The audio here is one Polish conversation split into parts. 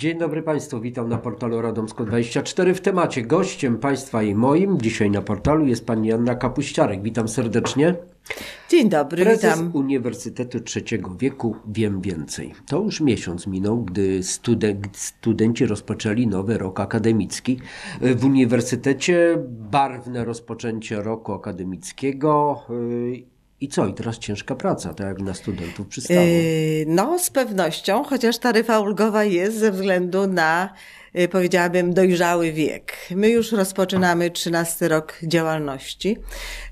Dzień dobry Państwu, witam na portalu Radomsko24. W temacie gościem Państwa i moim dzisiaj na portalu jest Pani Janna Kapuściarek. Witam serdecznie. Dzień dobry, Prezes witam. Uniwersytetu Trzeciego Wieku Wiem Więcej. To już miesiąc minął, gdy studen studenci rozpoczęli nowy rok akademicki. W Uniwersytecie barwne rozpoczęcie roku akademickiego y, i co? I teraz ciężka praca, tak jak dla studentów przystało. Yy, no, z pewnością, chociaż taryfa ulgowa jest ze względu na, yy, powiedziałabym, dojrzały wiek. My już rozpoczynamy 13 rok działalności.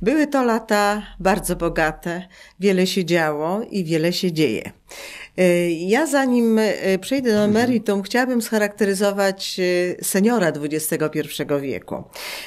Były to lata bardzo bogate, wiele się działo i wiele się dzieje. Yy, ja zanim przejdę do meritum, chciałabym scharakteryzować seniora XXI wieku,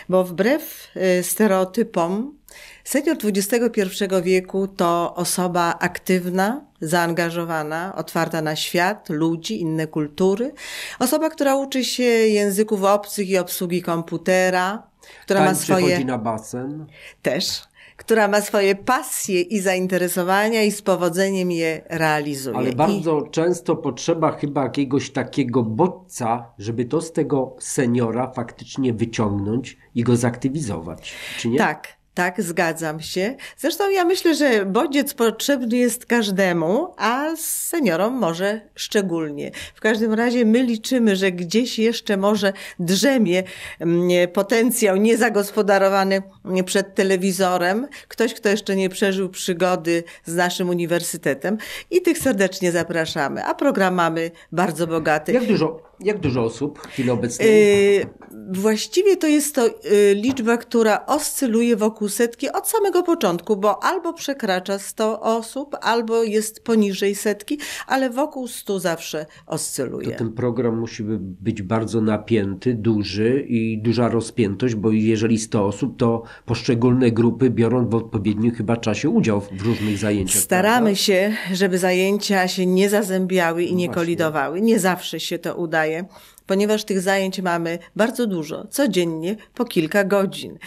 bo wbrew stereotypom Senior XXI wieku to osoba aktywna, zaangażowana, otwarta na świat, ludzi, inne kultury. Osoba, która uczy się języków obcych i obsługi komputera, która ma swoje. na basen. Też która ma swoje pasje i zainteresowania i z powodzeniem je realizuje. Ale bardzo I... często potrzeba chyba jakiegoś takiego bodźca, żeby to z tego seniora faktycznie wyciągnąć i go zaktywizować, czy nie? Tak. Tak, zgadzam się. Zresztą ja myślę, że bodziec potrzebny jest każdemu, a seniorom może szczególnie. W każdym razie my liczymy, że gdzieś jeszcze może drzemie mm, potencjał niezagospodarowany mm, przed telewizorem. Ktoś, kto jeszcze nie przeżył przygody z naszym uniwersytetem i tych serdecznie zapraszamy. A program mamy bardzo bogaty. Jak dużo jak dużo osób w chwili obecnej? Yy, właściwie to jest to yy, liczba, która oscyluje wokół setki od samego początku, bo albo przekracza 100 osób, albo jest poniżej setki, ale wokół 100 zawsze oscyluje. To ten program musi być bardzo napięty, duży i duża rozpiętość, bo jeżeli 100 osób, to poszczególne grupy biorą w odpowiednim chyba czasie udział w różnych zajęciach. Staramy prawda? się, żeby zajęcia się nie zazębiały i no nie właśnie. kolidowały. Nie zawsze się to udaje, ponieważ tych zajęć mamy bardzo dużo, codziennie po kilka godzin.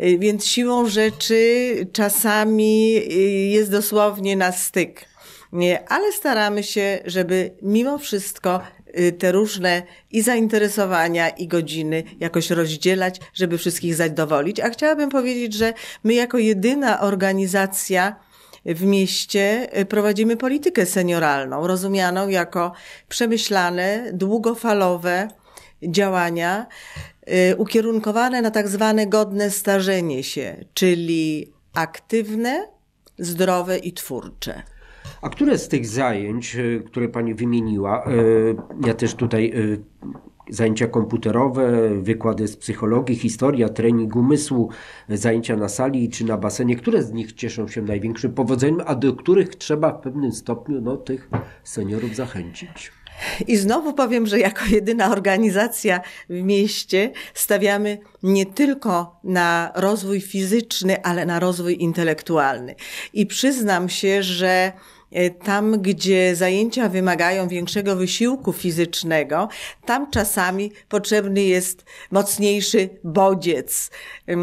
Y, więc siłą rzeczy czasami y, jest dosłownie na styk. Ale staramy się, żeby mimo wszystko y, te różne i zainteresowania, i godziny jakoś rozdzielać, żeby wszystkich zadowolić. A chciałabym powiedzieć, że my jako jedyna organizacja, w mieście e, prowadzimy politykę senioralną, rozumianą jako przemyślane, długofalowe działania e, ukierunkowane na tak zwane godne starzenie się, czyli aktywne, zdrowe i twórcze. A które z tych zajęć, e, które Pani wymieniła, ja też tutaj zajęcia komputerowe, wykłady z psychologii, historia, trening umysłu, zajęcia na sali czy na basenie, które z nich cieszą się największym powodzeniem, a do których trzeba w pewnym stopniu no, tych seniorów zachęcić. I znowu powiem, że jako jedyna organizacja w mieście stawiamy nie tylko na rozwój fizyczny, ale na rozwój intelektualny. I przyznam się, że E, tam gdzie zajęcia wymagają większego wysiłku fizycznego, tam czasami potrzebny jest mocniejszy bodziec. E,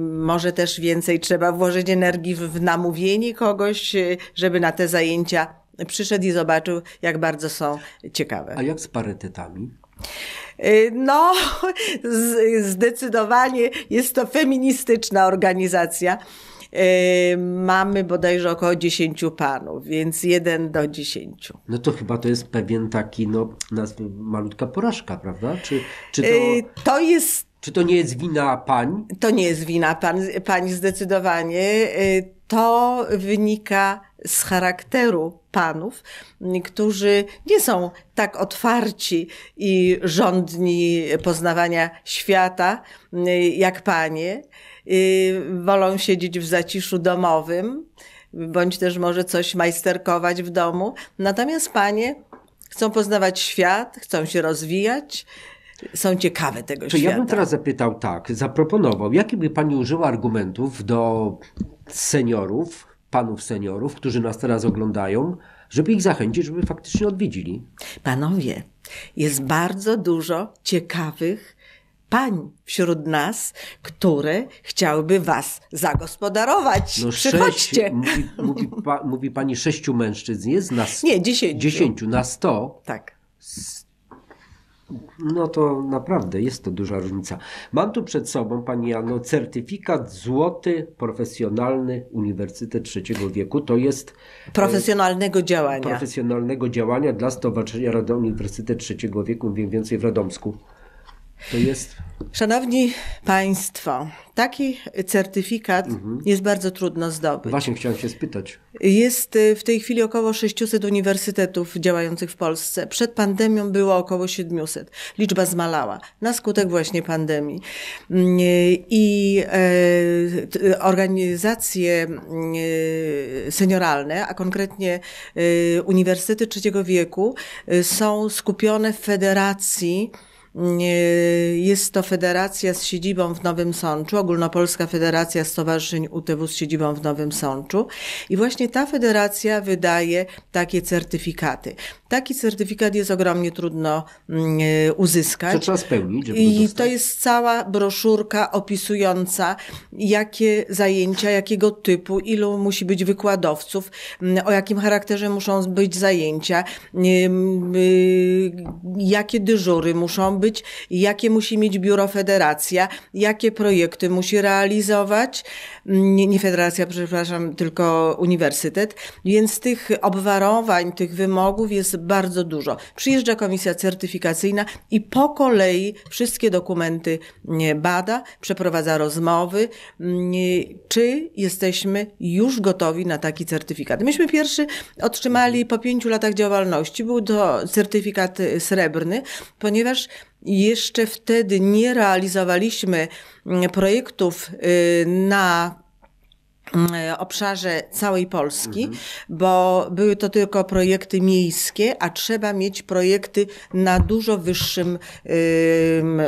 może też więcej trzeba włożyć energii w namówienie kogoś, e, żeby na te zajęcia przyszedł i zobaczył, jak bardzo są ciekawe. A jak z parytetami? No, zdecydowanie jest to feministyczna organizacja. Yy, mamy bodajże około 10 panów, więc 1 do 10. No to chyba to jest pewien taki, no nazwijmy, malutka porażka, prawda? Czy, czy to... Yy, to jest... Czy to nie jest wina pań? To nie jest wina pani, pań zdecydowanie. Yy, to wynika z charakteru panów, którzy nie są tak otwarci i żądni poznawania świata y, jak panie. Y, wolą siedzieć w zaciszu domowym, bądź też może coś majsterkować w domu. Natomiast panie chcą poznawać świat, chcą się rozwijać, są ciekawe tego świata. Ja bym teraz zapytał tak, zaproponował, jakie by pani użyła argumentów do seniorów, panów seniorów, którzy nas teraz oglądają, żeby ich zachęcić, żeby faktycznie odwiedzili. Panowie, jest bardzo dużo ciekawych pań wśród nas, które chciałyby was zagospodarować. No Przychodźcie. Sześć, mówi, mówi, pa, mówi, pani sześciu mężczyzn, jest nas. Nie, dziesięciu. Dziesięciu, na sto. Tak. No to naprawdę jest to duża różnica. Mam tu przed sobą, Pani Jano, certyfikat Złoty Profesjonalny Uniwersytet Trzeciego Wieku. To jest... E, profesjonalnego działania. Profesjonalnego działania dla Stowarzyszenia Uniwersytet Trzeciego Wieku, mniej więcej w Radomsku. To jest. Szanowni Państwo, taki certyfikat mhm. jest bardzo trudno zdobyć. Właśnie chciałem się spytać. Jest y, w tej chwili około 600 uniwersytetów działających w Polsce. Przed pandemią było około 700. Liczba zmalała na skutek właśnie pandemii. Mm, y, I e, y, organizacje senioralne, a konkretnie uniwersytety trzeciego wieku są skupione w federacji jest to federacja z siedzibą w Nowym Sączu, Ogólnopolska Federacja Stowarzyszeń UTW z siedzibą w Nowym Sączu. I właśnie ta federacja wydaje takie certyfikaty. Taki certyfikat jest ogromnie trudno mm, e, uzyskać. To trzeba spełnić. I to jest cała broszurka opisująca, jakie zajęcia, jakiego typu, ilu musi być wykładowców, mm, o jakim charakterze muszą być zajęcia, mm, y, jakie dyżury muszą być być, jakie musi mieć biuro federacja, jakie projekty musi realizować. Mm, nie, nie federacja, przepraszam, tylko uniwersytet. Więc tych obwarowań, tych wymogów jest bardzo dużo. Przyjeżdża komisja certyfikacyjna i po kolei wszystkie dokumenty mm, bada, przeprowadza rozmowy, mm, czy jesteśmy już gotowi na taki certyfikat. Myśmy pierwszy otrzymali po pięciu latach działalności, był to certyfikat y, srebrny, ponieważ jeszcze wtedy nie realizowaliśmy mm, projektów y, na E, obszarze całej Polski, mhm. bo były to tylko projekty miejskie, a trzeba mieć projekty na dużo wyższym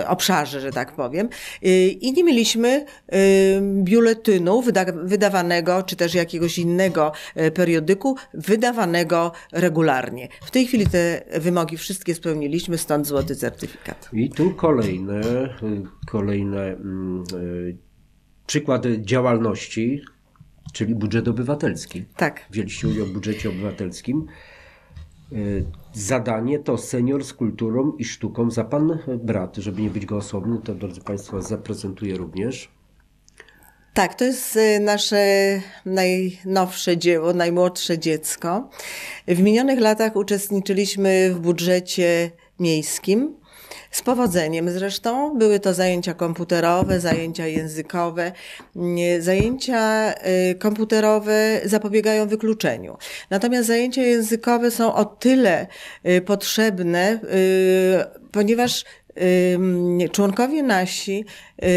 obszarze, że tak powiem. Y, I nie mieliśmy biuletynu wydawanego, czy też jakiegoś innego e, periodyku, wydawanego regularnie. W tej chwili te wymogi wszystkie spełniliśmy, stąd złoty certyfikat. I tu kolejne, y, kolejne mm, y, przykłady działalności, czyli budżet obywatelski. Tak. Wzięliście udział w budżecie obywatelskim. E, zadanie to senior z kulturą i sztuką za pan brat. Żeby nie być go osobny, to drodzy Państwo zaprezentuję również. Tak, to jest e, nasze najnowsze dzieło, najmłodsze dziecko. W minionych latach uczestniczyliśmy w budżecie miejskim. Z powodzeniem zresztą. Były to zajęcia komputerowe, zajęcia językowe. Zajęcia y, komputerowe zapobiegają wykluczeniu. Natomiast zajęcia językowe są o tyle y, potrzebne, y, ponieważ członkowie nasi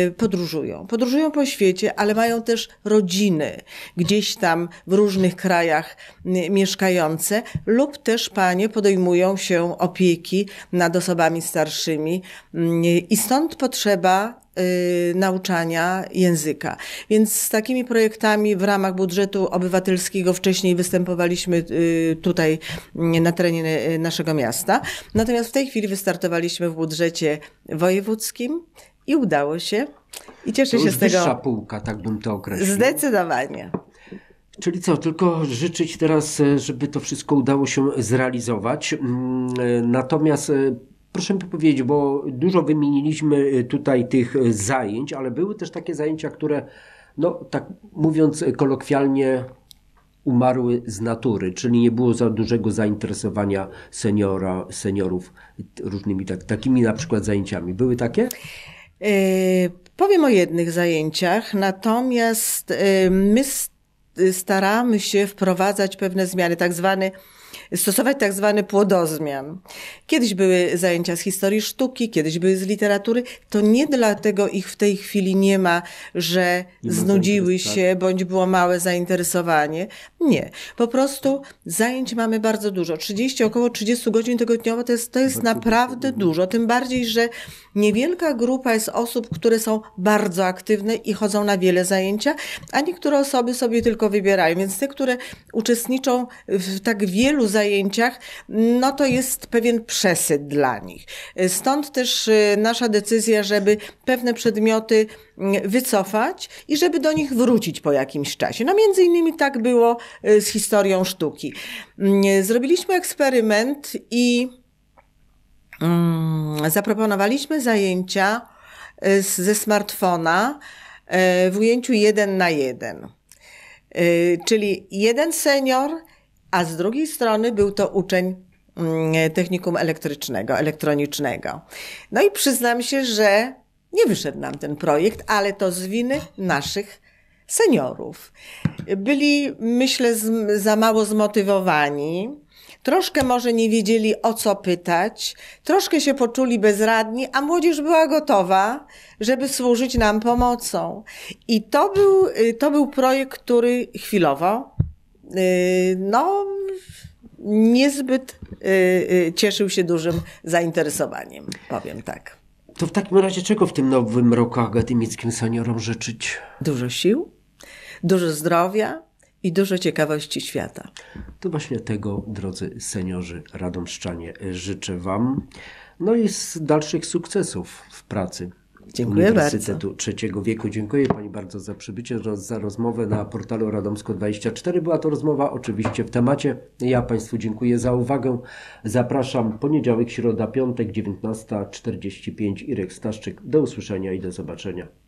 y, podróżują. Podróżują po świecie, ale mają też rodziny gdzieś tam w różnych krajach y, mieszkające lub też panie podejmują się opieki nad osobami starszymi y, i stąd potrzeba Y, nauczania języka. Więc z takimi projektami w ramach budżetu obywatelskiego wcześniej występowaliśmy y, tutaj y, na terenie naszego miasta. Natomiast w tej chwili wystartowaliśmy w budżecie wojewódzkim i udało się. I cieszę to się z tego. Wyższa półka, tak bym to określił. Zdecydowanie. Czyli co, tylko życzyć teraz, e, żeby to wszystko udało się zrealizować. Mm, e, natomiast e, Proszę mi powiedzieć, bo dużo wymieniliśmy y, tutaj tych y, zajęć, ale były też takie zajęcia, które, no tak mówiąc y, kolokwialnie, umarły z natury, czyli nie było za dużego zainteresowania seniora, seniorów różnymi tak, takimi na przykład zajęciami. Były takie? powiem o jednych zajęciach, natomiast my staramy się wprowadzać pewne zmiany, tak zwany stosować tak zwany płodozmian. Kiedyś były zajęcia z historii sztuki, kiedyś były z literatury. To nie dlatego ich w tej chwili nie ma, że nie znudziły się tak. bądź było małe zainteresowanie. Nie. Po prostu zajęć mamy bardzo dużo. 30, około 30 godzin tygodniowo to jest, to jest naprawdę mhm. dużo. Tym bardziej, że niewielka grupa jest osób, które są bardzo aktywne i chodzą na wiele zajęcia, a niektóre osoby sobie tylko wybierają. Więc te, które uczestniczą w tak wielu zajęciach, zajęciach, no to jest pewien przesyt dla nich. Stąd też y, nasza decyzja, żeby pewne przedmioty mm, wycofać i żeby do nich wrócić po jakimś czasie. No między innymi tak było y, z historią sztuki. Mm, zrobiliśmy eksperyment i mm, zaproponowaliśmy zajęcia y, ze smartfona w ujęciu jeden na jeden. Czyli jeden senior a z drugiej strony był to uczeń mm, technikum elektrycznego, elektronicznego. No i przyznam się, że nie wyszedł nam ten projekt, ale to z winy naszych seniorów. Byli, myślę, z, za mało zmotywowani. Troszkę może nie wiedzieli o co pytać, troszkę się poczuli bezradni, a młodzież była gotowa, żeby służyć nam pomocą. I to był, y, to był projekt, który chwilowo Y, no, niezbyt y, y, cieszył się dużym zainteresowaniem, powiem tak. To w takim razie czego w tym nowym roku akademickim seniorom życzyć? Dużo sił, dużo zdrowia i dużo ciekawości świata. To właśnie tego, drodzy seniorzy radomszczanie, życzę Wam. No i z dalszych sukcesów w pracy. Dziękuję Uniwersytetu bardzo. Trzeciego Wieku. Dziękuję Pani bardzo za przybycie, za rozmowę na portalu Radomsko24. Była to rozmowa oczywiście w temacie. Ja Państwu dziękuję za uwagę. Zapraszam poniedziałek, środa, piątek, 19.45. Irek Staszczyk. Do usłyszenia i do zobaczenia.